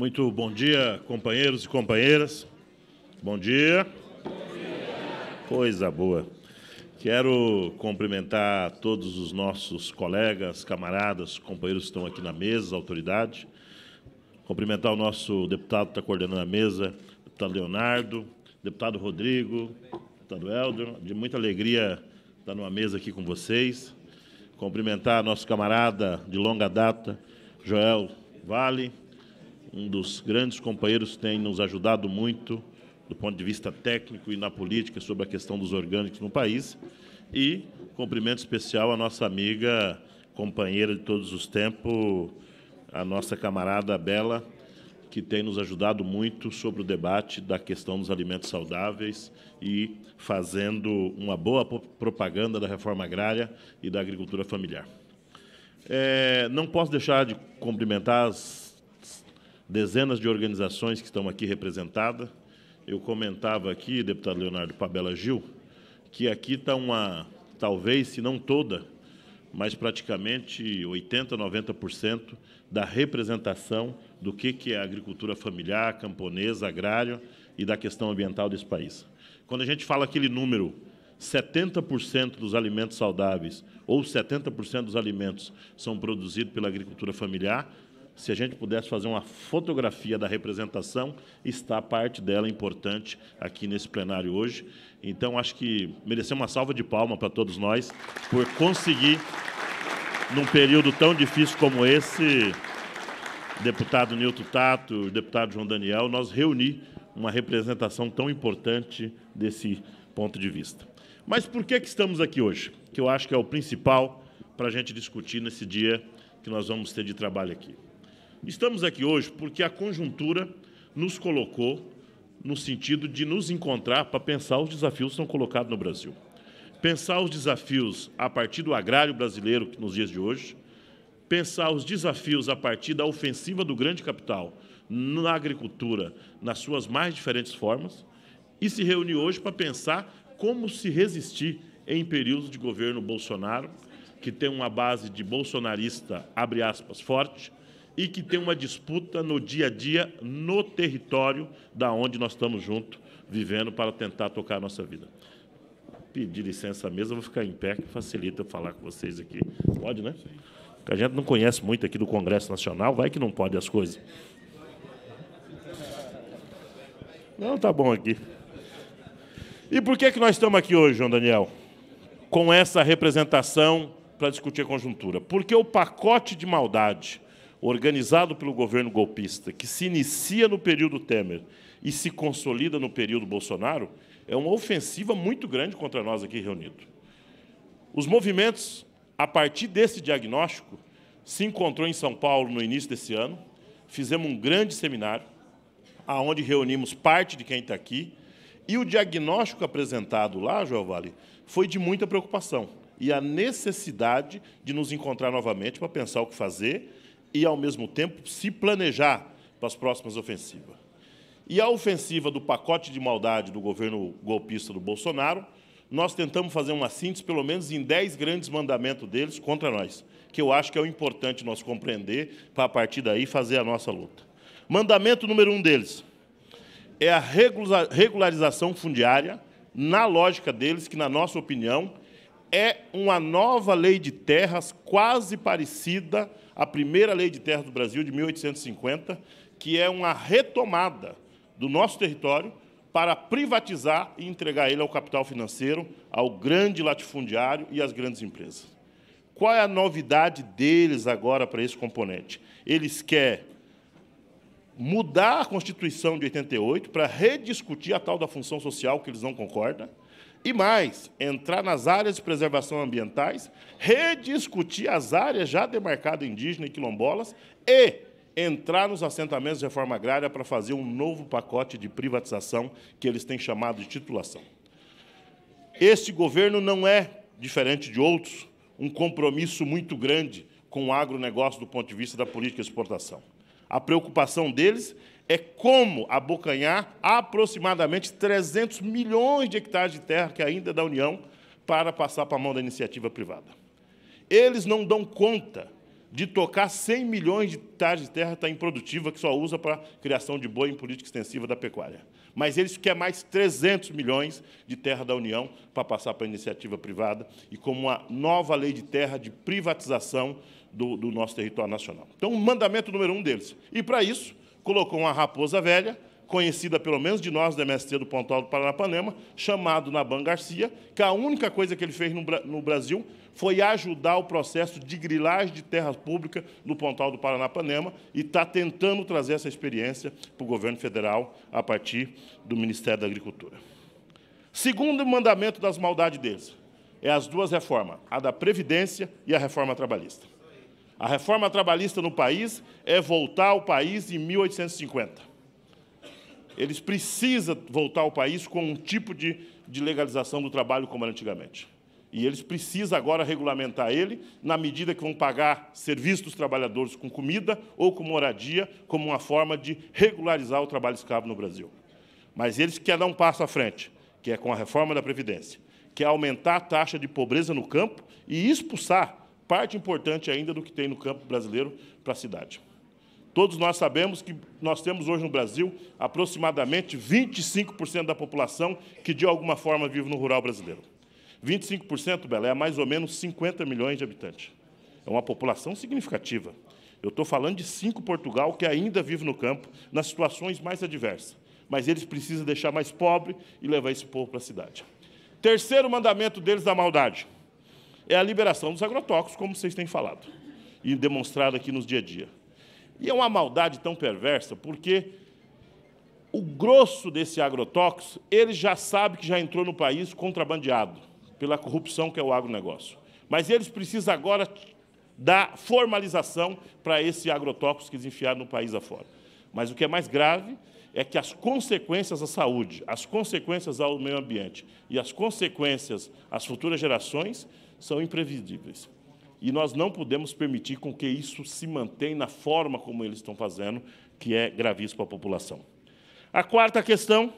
Muito bom dia, companheiros e companheiras. Bom dia. Coisa boa. Quero cumprimentar todos os nossos colegas, camaradas, companheiros que estão aqui na mesa, autoridade. Cumprimentar o nosso deputado que está coordenando a mesa, deputado Leonardo, deputado Rodrigo, deputado Helder. De muita alegria estar numa mesa aqui com vocês. Cumprimentar nosso camarada de longa data, Joel Vale, um dos grandes companheiros que tem nos ajudado muito do ponto de vista técnico e na política sobre a questão dos orgânicos no país. E cumprimento especial à nossa amiga, companheira de todos os tempos, a nossa camarada Bela, que tem nos ajudado muito sobre o debate da questão dos alimentos saudáveis e fazendo uma boa propaganda da reforma agrária e da agricultura familiar. É, não posso deixar de cumprimentar as dezenas de organizações que estão aqui representadas. Eu comentava aqui, deputado Leonardo Pabela Gil, que aqui está uma, talvez, se não toda, mas praticamente 80%, 90% da representação do que, que é a agricultura familiar, camponesa, agrária e da questão ambiental desse país. Quando a gente fala aquele número, 70% dos alimentos saudáveis ou 70% dos alimentos são produzidos pela agricultura familiar, se a gente pudesse fazer uma fotografia da representação, está parte dela importante aqui nesse plenário hoje. Então, acho que mereceu uma salva de palma para todos nós por conseguir, num período tão difícil como esse, deputado Nilton Tato, deputado João Daniel, nós reunir uma representação tão importante desse ponto de vista. Mas por que, que estamos aqui hoje? Que eu acho que é o principal para a gente discutir nesse dia que nós vamos ter de trabalho aqui. Estamos aqui hoje porque a conjuntura nos colocou no sentido de nos encontrar para pensar os desafios que são colocados no Brasil. Pensar os desafios a partir do agrário brasileiro nos dias de hoje, pensar os desafios a partir da ofensiva do grande capital na agricultura, nas suas mais diferentes formas, e se reunir hoje para pensar como se resistir em períodos de governo Bolsonaro, que tem uma base de bolsonarista, abre aspas, forte, e que tem uma disputa no dia a dia, no território da onde nós estamos juntos, vivendo para tentar tocar a nossa vida. Pedir licença à mesa, vou ficar em pé, que facilita eu falar com vocês aqui. Pode, né? Porque a gente não conhece muito aqui do Congresso Nacional, vai que não pode as coisas. Não, tá bom aqui. E por que, é que nós estamos aqui hoje, João Daniel? Com essa representação para discutir a conjuntura? Porque o pacote de maldade organizado pelo governo golpista, que se inicia no período Temer e se consolida no período Bolsonaro, é uma ofensiva muito grande contra nós aqui reunidos. Os movimentos, a partir desse diagnóstico, se encontrou em São Paulo no início desse ano, fizemos um grande seminário, aonde reunimos parte de quem está aqui, e o diagnóstico apresentado lá, João Vale, foi de muita preocupação e a necessidade de nos encontrar novamente para pensar o que fazer e, ao mesmo tempo, se planejar para as próximas ofensivas. E a ofensiva do pacote de maldade do governo golpista do Bolsonaro, nós tentamos fazer uma síntese, pelo menos em dez grandes mandamentos deles contra nós, que eu acho que é o importante nós compreender para, a partir daí, fazer a nossa luta. Mandamento número um deles é a regularização fundiária, na lógica deles, que, na nossa opinião, é uma nova lei de terras quase parecida à primeira lei de terras do Brasil de 1850, que é uma retomada do nosso território para privatizar e entregar ele ao capital financeiro, ao grande latifundiário e às grandes empresas. Qual é a novidade deles agora para esse componente? Eles querem mudar a Constituição de 88 para rediscutir a tal da função social que eles não concordam e mais, entrar nas áreas de preservação ambientais, rediscutir as áreas já demarcadas indígenas e quilombolas e entrar nos assentamentos de reforma agrária para fazer um novo pacote de privatização que eles têm chamado de titulação. Este governo não é, diferente de outros, um compromisso muito grande com o agronegócio do ponto de vista da política de exportação. A preocupação deles é como abocanhar aproximadamente 300 milhões de hectares de terra que ainda é da União para passar para a mão da iniciativa privada. Eles não dão conta de tocar 100 milhões de hectares de terra que está improdutiva que só usa para criação de boi em política extensiva da pecuária. Mas eles querem mais 300 milhões de terra da União para passar para a iniciativa privada e como uma nova lei de terra de privatização do, do nosso território nacional. Então, o mandamento número um deles. E, para isso, colocou uma raposa velha, conhecida pelo menos de nós né, do MST do Pontal do Paranapanema, chamado Naban Garcia, que a única coisa que ele fez no, no Brasil foi ajudar o processo de grilagem de terras públicas no Pontal do Paranapanema e está tentando trazer essa experiência para o governo federal a partir do Ministério da Agricultura. Segundo mandamento das maldades deles é as duas reformas, a da Previdência e a reforma trabalhista. A reforma trabalhista no país é voltar ao país em 1850. Eles precisam voltar ao país com um tipo de, de legalização do trabalho como era antigamente. E eles precisam agora regulamentar ele na medida que vão pagar serviço dos trabalhadores com comida ou com moradia, como uma forma de regularizar o trabalho escravo no Brasil. Mas eles querem dar um passo à frente, que é com a reforma da Previdência, que é aumentar a taxa de pobreza no campo e expulsar parte importante ainda do que tem no campo brasileiro para a cidade. Todos nós sabemos que nós temos hoje no Brasil aproximadamente 25% da população que de alguma forma vive no rural brasileiro. 25%, Bela, é mais ou menos 50 milhões de habitantes. É uma população significativa. Eu estou falando de cinco Portugal que ainda vive no campo, nas situações mais adversas. Mas eles precisam deixar mais pobre e levar esse povo para a cidade. Terceiro mandamento deles da maldade é a liberação dos agrotóxicos, como vocês têm falado e demonstrado aqui nos dia a dia. E é uma maldade tão perversa, porque o grosso desse agrotóxico, ele já sabe que já entrou no país contrabandeado pela corrupção que é o agronegócio. Mas eles precisam agora dar formalização para esse agrotóxico que eles enfiaram no país afora. Mas o que é mais grave é que as consequências à saúde, as consequências ao meio ambiente e as consequências às futuras gerações são imprevisíveis. E nós não podemos permitir com que isso se mantenha na forma como eles estão fazendo, que é gravíssimo para a população. A quarta questão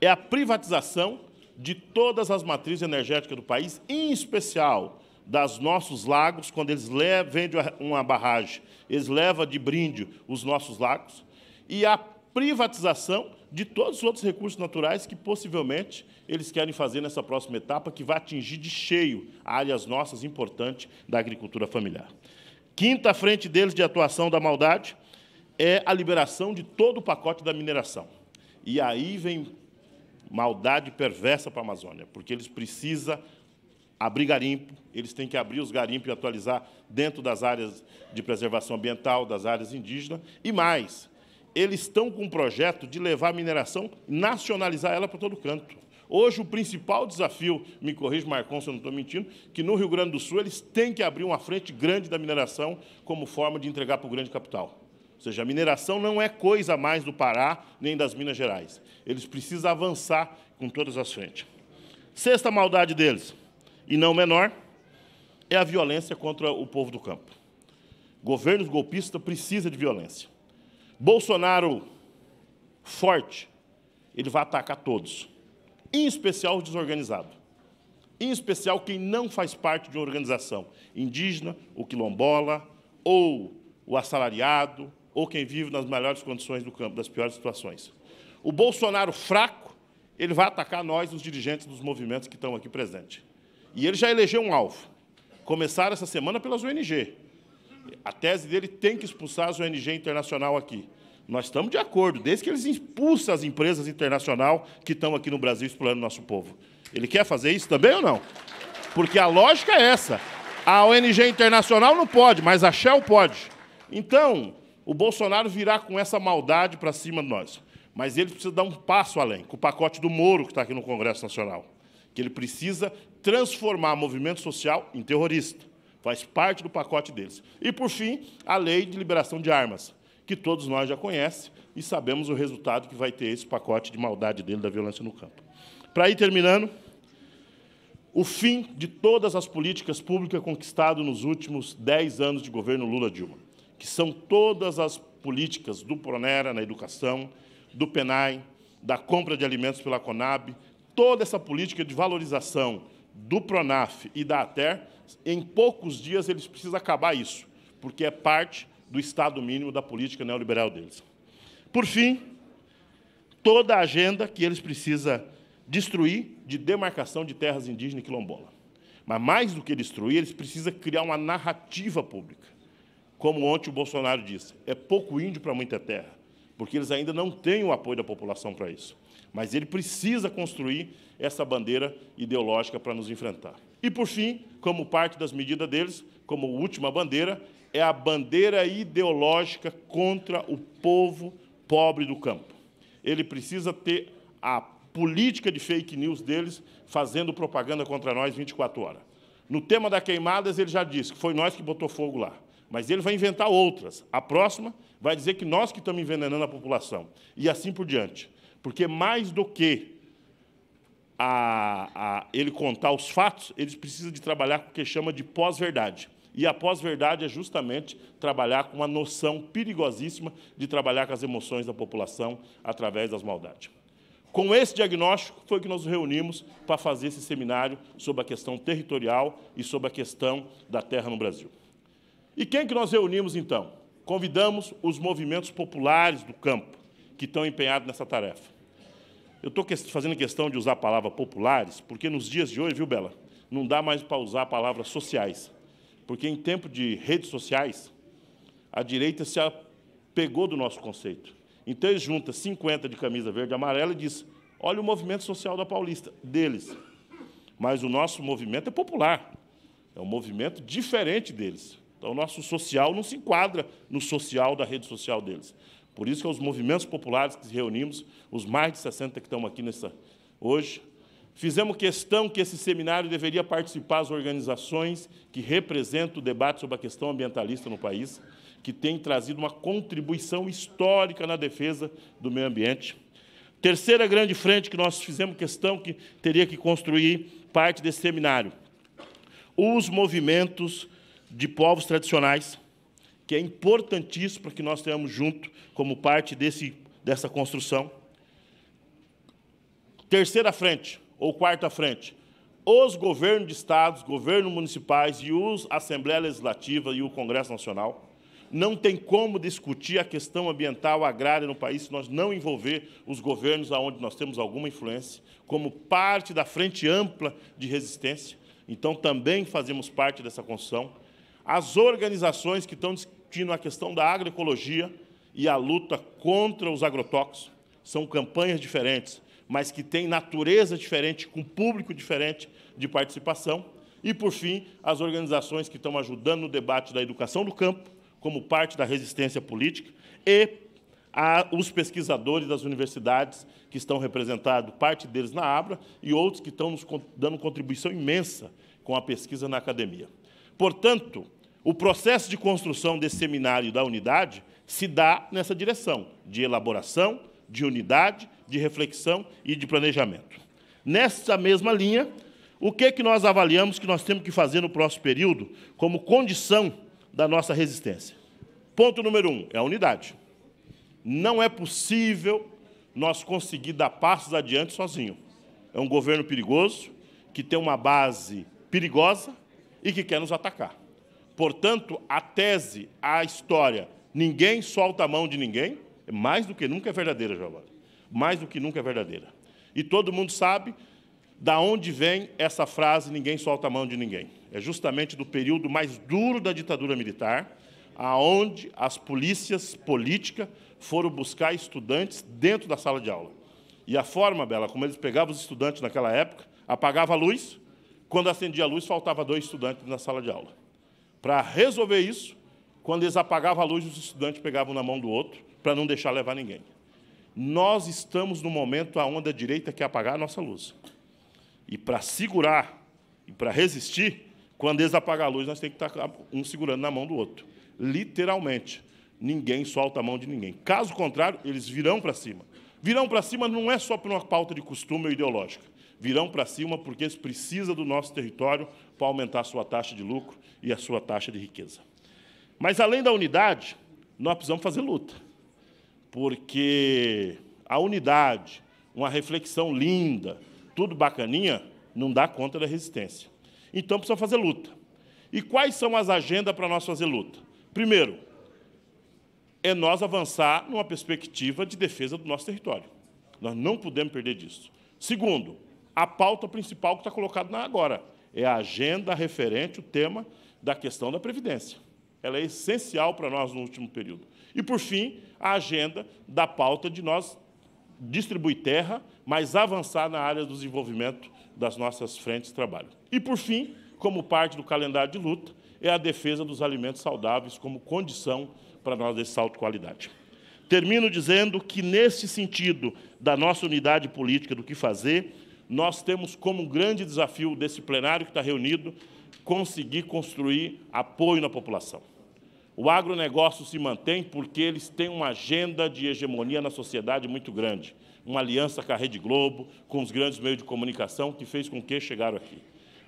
é a privatização de todas as matrizes energéticas do país, em especial das nossos lagos, quando eles vendem uma barragem, eles levam de brinde os nossos lagos, e a privatização de todos os outros recursos naturais que possivelmente eles querem fazer nessa próxima etapa, que vai atingir de cheio áreas nossas importantes da agricultura familiar. Quinta frente deles de atuação da maldade é a liberação de todo o pacote da mineração. E aí vem maldade perversa para a Amazônia, porque eles precisam abrir garimpo, eles têm que abrir os garimpos e atualizar dentro das áreas de preservação ambiental, das áreas indígenas, e mais, eles estão com um projeto de levar a mineração, nacionalizar ela para todo canto. Hoje, o principal desafio, me corrija, Marcon, se eu não estou mentindo, que no Rio Grande do Sul eles têm que abrir uma frente grande da mineração como forma de entregar para o grande capital. Ou seja, a mineração não é coisa mais do Pará nem das Minas Gerais. Eles precisam avançar com todas as frentes. Sexta maldade deles, e não menor, é a violência contra o povo do campo. Governos golpistas precisam de violência. Bolsonaro forte, ele vai atacar todos, em especial o desorganizado, em especial quem não faz parte de uma organização indígena, o quilombola, ou o assalariado, ou quem vive nas melhores condições do campo, das piores situações. O Bolsonaro fraco, ele vai atacar nós, os dirigentes dos movimentos que estão aqui presentes. E ele já elegeu um alvo. Começaram essa semana pelas ONG. A tese dele tem que expulsar as ONG internacional aqui. Nós estamos de acordo, desde que eles expulsam as empresas internacionais que estão aqui no Brasil explorando nosso povo. Ele quer fazer isso também ou não? Porque a lógica é essa. A ONG internacional não pode, mas a Shell pode. Então, o Bolsonaro virá com essa maldade para cima de nós. Mas ele precisa dar um passo além, com o pacote do Moro, que está aqui no Congresso Nacional, que ele precisa transformar movimento social em terrorista faz parte do pacote deles. E, por fim, a lei de liberação de armas, que todos nós já conhecemos e sabemos o resultado que vai ter esse pacote de maldade dele da violência no campo. Para ir terminando, o fim de todas as políticas públicas conquistadas nos últimos 10 anos de governo Lula-Dilma, que são todas as políticas do Pronera na educação, do PENAI, da compra de alimentos pela CONAB, toda essa política de valorização do PRONAF e da ATER, em poucos dias eles precisam acabar isso, porque é parte do Estado mínimo da política neoliberal deles. Por fim, toda a agenda que eles precisam destruir de demarcação de terras indígenas e quilombola. Mas mais do que destruir, eles precisam criar uma narrativa pública. Como ontem o Bolsonaro disse, é pouco índio para muita terra, porque eles ainda não têm o apoio da população para isso. Mas ele precisa construir essa bandeira ideológica para nos enfrentar. E por fim, como parte das medidas deles, como última bandeira, é a bandeira ideológica contra o povo pobre do campo. Ele precisa ter a política de fake news deles fazendo propaganda contra nós 24 horas. No tema da queimadas, ele já disse que foi nós que botou fogo lá. Mas ele vai inventar outras. A próxima vai dizer que nós que estamos envenenando a população. E assim por diante. Porque mais do que a, a ele contar os fatos, eles precisam de trabalhar com o que chama de pós-verdade. E a pós-verdade é justamente trabalhar com uma noção perigosíssima de trabalhar com as emoções da população através das maldades. Com esse diagnóstico foi que nós nos reunimos para fazer esse seminário sobre a questão territorial e sobre a questão da terra no Brasil. E quem que nós reunimos então? Convidamos os movimentos populares do campo que estão empenhados nessa tarefa. Eu estou fazendo questão de usar palavras populares, porque nos dias de hoje, viu, Bela, não dá mais para usar palavras sociais. Porque em tempo de redes sociais, a direita se apegou do nosso conceito. Então, eles juntam 50 de camisa verde e amarela e diz: olha o movimento social da Paulista, deles. Mas o nosso movimento é popular, é um movimento diferente deles. Então, o nosso social não se enquadra no social da rede social deles. Por isso que é os movimentos populares que reunimos, os mais de 60 que estão aqui nessa hoje, fizemos questão que esse seminário deveria participar as organizações que representam o debate sobre a questão ambientalista no país, que têm trazido uma contribuição histórica na defesa do meio ambiente. Terceira grande frente que nós fizemos questão que teria que construir parte desse seminário. Os movimentos de povos tradicionais que é importantíssimo para que nós tenhamos junto como parte desse, dessa construção. Terceira frente, ou quarta frente, os governos de estados, governos municipais e os Assembleia Legislativa e o Congresso Nacional. Não tem como discutir a questão ambiental agrária no país se nós não envolver os governos aonde nós temos alguma influência, como parte da frente ampla de resistência. Então, também fazemos parte dessa construção as organizações que estão discutindo a questão da agroecologia e a luta contra os agrotóxicos. São campanhas diferentes, mas que têm natureza diferente, com público diferente de participação. E, por fim, as organizações que estão ajudando no debate da educação do campo, como parte da resistência política, e a, os pesquisadores das universidades que estão representados, parte deles na Abra, e outros que estão nos dando contribuição imensa com a pesquisa na academia. Portanto, o processo de construção desse seminário da unidade se dá nessa direção de elaboração, de unidade, de reflexão e de planejamento. Nessa mesma linha, o que, que nós avaliamos que nós temos que fazer no próximo período como condição da nossa resistência? Ponto número um é a unidade. Não é possível nós conseguir dar passos adiante sozinho. É um governo perigoso, que tem uma base perigosa e que quer nos atacar. Portanto, a tese, a história, ninguém solta a mão de ninguém, é mais do que nunca é verdadeira, Jeová. Mais do que nunca é verdadeira. E todo mundo sabe da onde vem essa frase, ninguém solta a mão de ninguém. É justamente do período mais duro da ditadura militar, aonde as polícias políticas foram buscar estudantes dentro da sala de aula. E a forma, Bela, como eles pegavam os estudantes naquela época, apagava a luz, quando acendia a luz, faltava dois estudantes na sala de aula. Para resolver isso, quando eles apagavam a luz, os estudantes pegavam na mão do outro para não deixar levar ninguém. Nós estamos no momento a onda direita quer apagar a nossa luz. E para segurar e para resistir, quando eles apagam a luz, nós temos que estar tá um segurando na mão do outro. Literalmente. Ninguém solta a mão de ninguém. Caso contrário, eles virão para cima. Virão para cima não é só por uma pauta de costume ou ideológica. Virão para cima porque eles precisam do nosso território para aumentar a sua taxa de lucro e a sua taxa de riqueza. Mas, além da unidade, nós precisamos fazer luta. Porque a unidade, uma reflexão linda, tudo bacaninha, não dá conta da resistência. Então, precisamos fazer luta. E quais são as agendas para nós fazer luta? Primeiro, é nós avançar numa perspectiva de defesa do nosso território. Nós não podemos perder disso. Segundo, a pauta principal que está colocada agora é a agenda referente, o tema da questão da Previdência. Ela é essencial para nós no último período. E, por fim, a agenda da pauta de nós distribuir terra, mas avançar na área do desenvolvimento das nossas frentes de trabalho. E, por fim, como parte do calendário de luta, é a defesa dos alimentos saudáveis como condição para nós esse salto de qualidade. Termino dizendo que, nesse sentido da nossa unidade política, do que fazer, nós temos como um grande desafio desse plenário que está reunido conseguir construir apoio na população. O agronegócio se mantém porque eles têm uma agenda de hegemonia na sociedade muito grande, uma aliança com a Rede Globo, com os grandes meios de comunicação, que fez com que chegaram aqui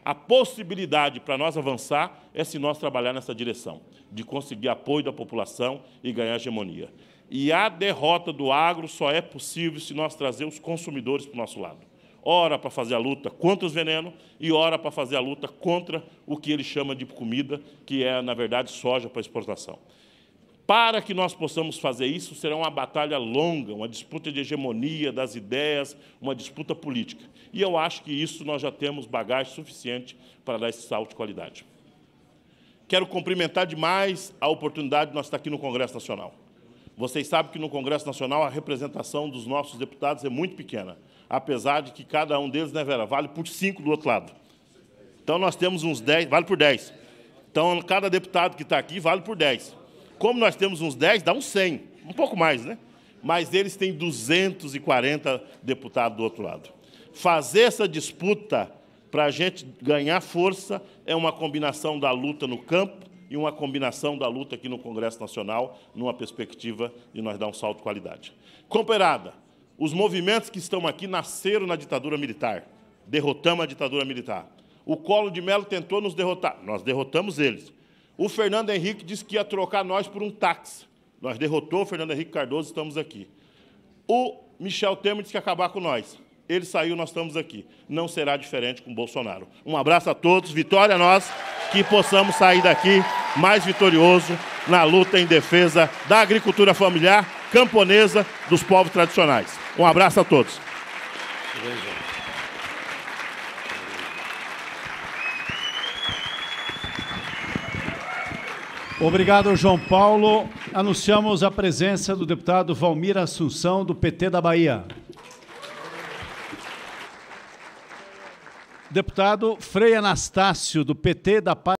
a possibilidade para nós avançar é se nós trabalhar nessa direção, de conseguir apoio da população e ganhar hegemonia. E a derrota do agro só é possível se nós trazer os consumidores para o nosso lado. Ora para fazer a luta contra os venenos e ora para fazer a luta contra o que ele chama de comida, que é, na verdade, soja para exportação. Para que nós possamos fazer isso, será uma batalha longa, uma disputa de hegemonia das ideias, uma disputa política. E eu acho que isso nós já temos bagagem suficiente para dar esse salto de qualidade. Quero cumprimentar demais a oportunidade de nós estar aqui no Congresso Nacional. Vocês sabem que no Congresso Nacional a representação dos nossos deputados é muito pequena, apesar de que cada um deles, né, Vera, vale por cinco do outro lado. Então nós temos uns dez, vale por dez. Então cada deputado que está aqui vale por dez. Como nós temos uns 10, dá uns 100, um pouco mais, né? Mas eles têm 240 deputados do outro lado. Fazer essa disputa para a gente ganhar força é uma combinação da luta no campo e uma combinação da luta aqui no Congresso Nacional, numa perspectiva de nós dar um salto de qualidade. Comperada, os movimentos que estão aqui nasceram na ditadura militar. Derrotamos a ditadura militar. O Colo de Melo tentou nos derrotar. Nós derrotamos eles. O Fernando Henrique disse que ia trocar nós por um táxi. Nós derrotou o Fernando Henrique Cardoso, estamos aqui. O Michel Temer disse que ia acabar com nós. Ele saiu, nós estamos aqui. Não será diferente com Bolsonaro. Um abraço a todos, vitória é a nós, que possamos sair daqui mais vitorioso na luta em defesa da agricultura familiar, camponesa, dos povos tradicionais. Um abraço a todos. Obrigado, João Paulo. Anunciamos a presença do deputado Valmir Assunção, do PT da Bahia. Deputado Frei Anastácio, do PT da Paz.